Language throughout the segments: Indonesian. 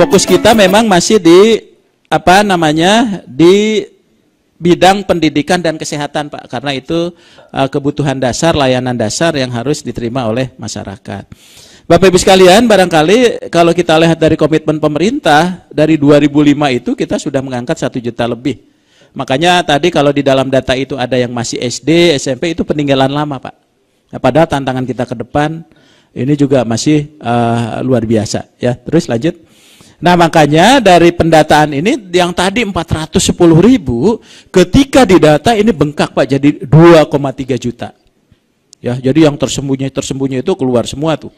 Fokus kita memang masih di apa namanya di bidang pendidikan dan kesehatan Pak karena itu uh, kebutuhan dasar layanan dasar yang harus diterima oleh masyarakat. Bapak Ibu sekalian, barangkali kalau kita lihat dari komitmen pemerintah dari 2005 itu kita sudah mengangkat satu juta lebih. Makanya tadi kalau di dalam data itu ada yang masih SD, SMP itu peninggalan lama Pak. Ya, padahal tantangan kita ke depan ini juga masih uh, luar biasa ya. Terus lanjut. Nah makanya dari pendataan ini yang tadi 410 ribu ketika didata ini bengkak Pak jadi 2,3 juta. Ya, jadi yang tersembunyi tersembunyi itu keluar semua tuh.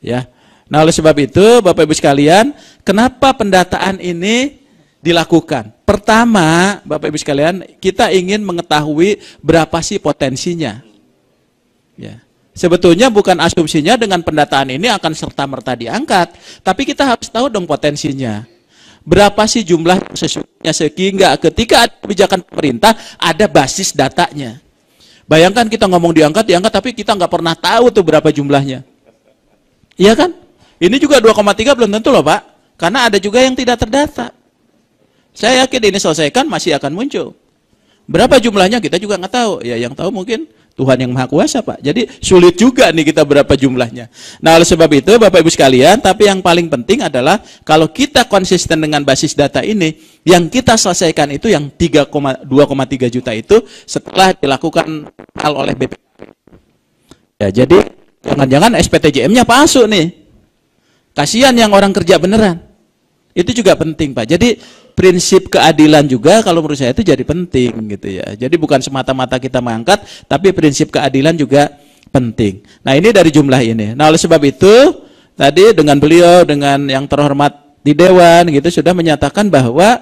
Ya. Nah, oleh sebab itu Bapak Ibu sekalian, kenapa pendataan ini dilakukan? Pertama, Bapak Ibu sekalian, kita ingin mengetahui berapa sih potensinya. Ya. Sebetulnya bukan asumsinya dengan pendataan ini akan serta-merta diangkat, tapi kita harus tahu dong potensinya. Berapa sih jumlah sesungguhnya sehingga ketika ada kebijakan pemerintah ada basis datanya. Bayangkan kita ngomong diangkat, diangkat tapi kita nggak pernah tahu tuh berapa jumlahnya. Iya kan? Ini juga 2,3 belum tentu loh Pak, karena ada juga yang tidak terdata. Saya yakin ini selesaikan masih akan muncul. Berapa jumlahnya kita juga nggak tahu. Ya yang tahu mungkin Tuhan yang Maha Kuasa, Pak. Jadi sulit juga nih kita berapa jumlahnya. Nah, oleh sebab itu Bapak Ibu sekalian, tapi yang paling penting adalah kalau kita konsisten dengan basis data ini, yang kita selesaikan itu yang 3,2,3 juta itu setelah dilakukan hal oleh BP. Ya, jadi jangan-jangan SPTJM-nya palsu nih. Kasihan yang orang kerja beneran. Itu juga penting, Pak. Jadi prinsip keadilan juga kalau menurut saya itu jadi penting gitu ya. Jadi bukan semata-mata kita mengangkat, tapi prinsip keadilan juga penting. Nah ini dari jumlah ini. Nah oleh sebab itu tadi dengan beliau, dengan yang terhormat di Dewan gitu sudah menyatakan bahwa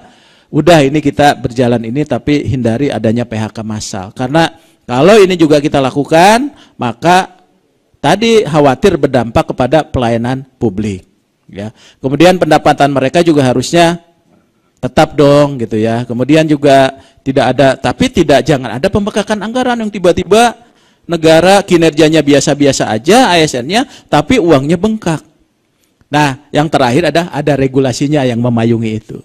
udah ini kita berjalan ini tapi hindari adanya PHK massal. Karena kalau ini juga kita lakukan, maka tadi khawatir berdampak kepada pelayanan publik. Ya. Kemudian pendapatan mereka juga harusnya tetap dong gitu ya. Kemudian juga tidak ada tapi tidak jangan ada pembekakan anggaran yang tiba-tiba negara kinerjanya biasa-biasa aja ASN-nya tapi uangnya bengkak. Nah, yang terakhir ada ada regulasinya yang memayungi itu.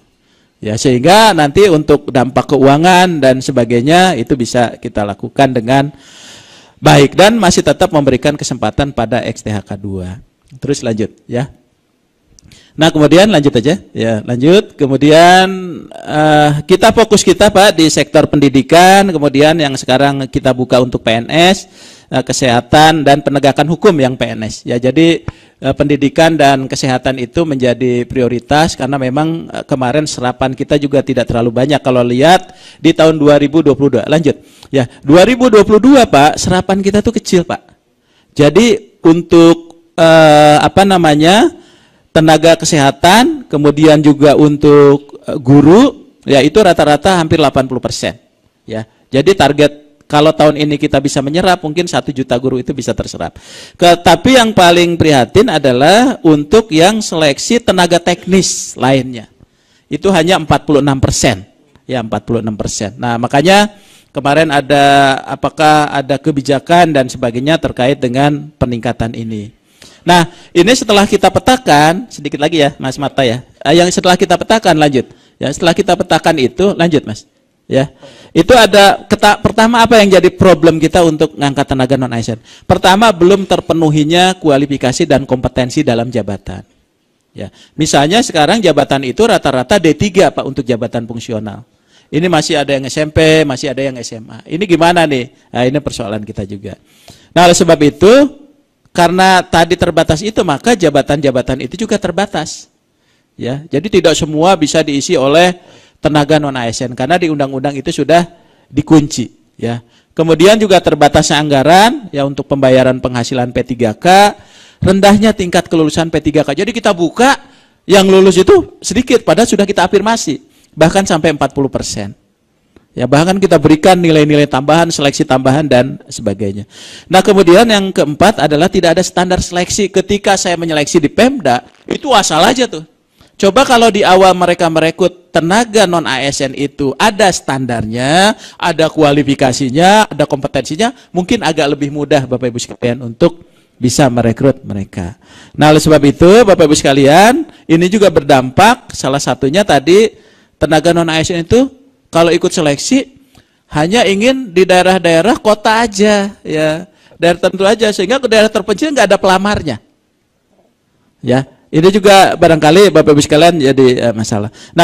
Ya, sehingga nanti untuk dampak keuangan dan sebagainya itu bisa kita lakukan dengan baik dan masih tetap memberikan kesempatan pada XTHK 2. Terus lanjut ya. Nah kemudian lanjut aja, ya lanjut. Kemudian uh, kita fokus kita Pak di sektor pendidikan, kemudian yang sekarang kita buka untuk PNS, uh, eh, kesehatan dan penegakan hukum yang PNS. Ya jadi uh, pendidikan dan kesehatan itu menjadi prioritas karena memang uh, kemarin serapan kita juga tidak terlalu banyak kalau lihat di tahun 2022. Lanjut, ya 2022 Pak serapan kita tuh kecil Pak. Jadi untuk uh, apa namanya? tenaga kesehatan, kemudian juga untuk eh, guru, ya itu rata-rata hampir 80%. persen, Ya. Jadi target kalau tahun ini kita bisa menyerap, mungkin satu juta guru itu bisa terserap. Tetapi yang paling prihatin adalah untuk yang seleksi tenaga teknis lainnya. Itu hanya 46 persen. Ya, 46 persen. Nah, makanya kemarin ada apakah ada kebijakan dan sebagainya terkait dengan peningkatan ini. Nah, ini setelah kita petakan, sedikit lagi ya, Mas Mata ya. Eh, yang setelah kita petakan, lanjut. Ya, setelah kita petakan itu, lanjut Mas. Ya, itu ada keta, pertama apa yang jadi problem kita untuk ngangkat tenaga non ASN? Pertama belum terpenuhinya kualifikasi dan kompetensi dalam jabatan. Ya, misalnya sekarang jabatan itu rata-rata D3 Pak untuk jabatan fungsional. Ini masih ada yang SMP, masih ada yang SMA. Ini gimana nih? Nah, ini persoalan kita juga. Nah, oleh sebab itu karena tadi terbatas itu maka jabatan-jabatan itu juga terbatas. Ya, jadi tidak semua bisa diisi oleh tenaga non ASN karena di undang-undang itu sudah dikunci, ya. Kemudian juga terbatasnya anggaran ya untuk pembayaran penghasilan P3K, rendahnya tingkat kelulusan P3K. Jadi kita buka yang lulus itu sedikit padahal sudah kita afirmasi, bahkan sampai 40%. persen Ya, bahkan kita berikan nilai-nilai tambahan, seleksi tambahan dan sebagainya. Nah, kemudian yang keempat adalah tidak ada standar seleksi. Ketika saya menyeleksi di Pemda, itu asal aja tuh. Coba kalau di awal mereka merekrut tenaga non ASN itu ada standarnya, ada kualifikasinya, ada kompetensinya, mungkin agak lebih mudah Bapak Ibu sekalian untuk bisa merekrut mereka. Nah, oleh sebab itu Bapak Ibu sekalian, ini juga berdampak salah satunya tadi tenaga non ASN itu kalau ikut seleksi hanya ingin di daerah-daerah kota aja ya daerah tentu aja sehingga ke daerah terpencil nggak ada pelamarnya ya ini juga barangkali bapak ibu sekalian jadi eh, masalah nah,